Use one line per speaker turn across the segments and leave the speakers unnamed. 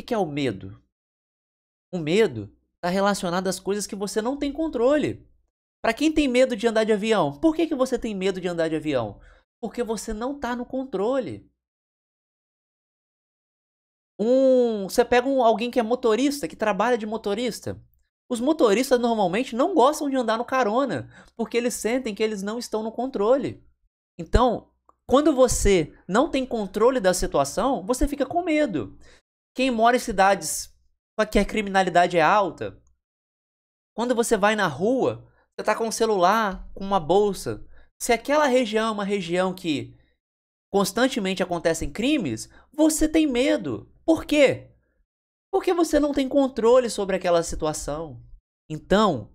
O que é o medo? O medo está relacionado às coisas que você não tem controle. Para quem tem medo de andar de avião, por que, que você tem medo de andar de avião? Porque você não está no controle. Um, você pega um, alguém que é motorista, que trabalha de motorista. Os motoristas normalmente não gostam de andar no carona, porque eles sentem que eles não estão no controle. Então, quando você não tem controle da situação, você fica com medo. Quem mora em cidades que a criminalidade é alta, quando você vai na rua, você tá com um celular, com uma bolsa. Se aquela região é uma região que constantemente acontecem crimes, você tem medo. Por quê? Porque você não tem controle sobre aquela situação. Então,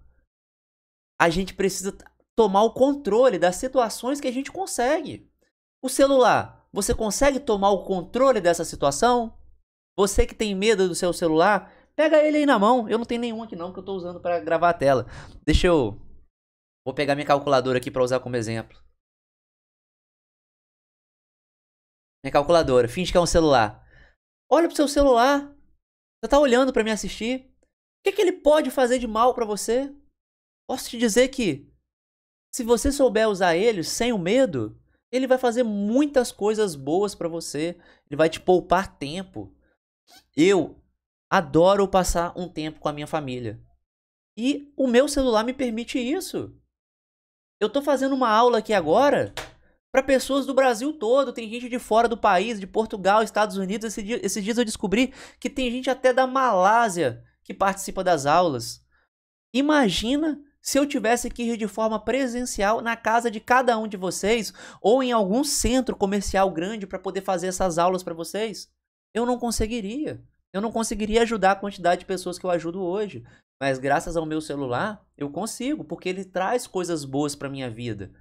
a gente precisa tomar o controle das situações que a gente consegue. O celular, você consegue tomar o controle dessa situação? Você que tem medo do seu celular, pega ele aí na mão. Eu não tenho nenhum aqui não, que eu estou usando para gravar a tela. Deixa eu... Vou pegar minha calculadora aqui para usar como exemplo. Minha calculadora. Finge que é um celular. Olha pro seu celular. Você tá olhando para me assistir. O que, que ele pode fazer de mal para você? Posso te dizer que se você souber usar ele sem o medo, ele vai fazer muitas coisas boas para você. Ele vai te poupar tempo. Eu adoro passar um tempo com a minha família. E o meu celular me permite isso. Eu tô fazendo uma aula aqui agora para pessoas do Brasil todo. Tem gente de fora do país, de Portugal, Estados Unidos. Esse dia, esses dias eu descobri que tem gente até da Malásia que participa das aulas. Imagina se eu tivesse que ir de forma presencial na casa de cada um de vocês ou em algum centro comercial grande para poder fazer essas aulas para vocês eu não conseguiria. Eu não conseguiria ajudar a quantidade de pessoas que eu ajudo hoje. Mas graças ao meu celular, eu consigo, porque ele traz coisas boas para minha vida.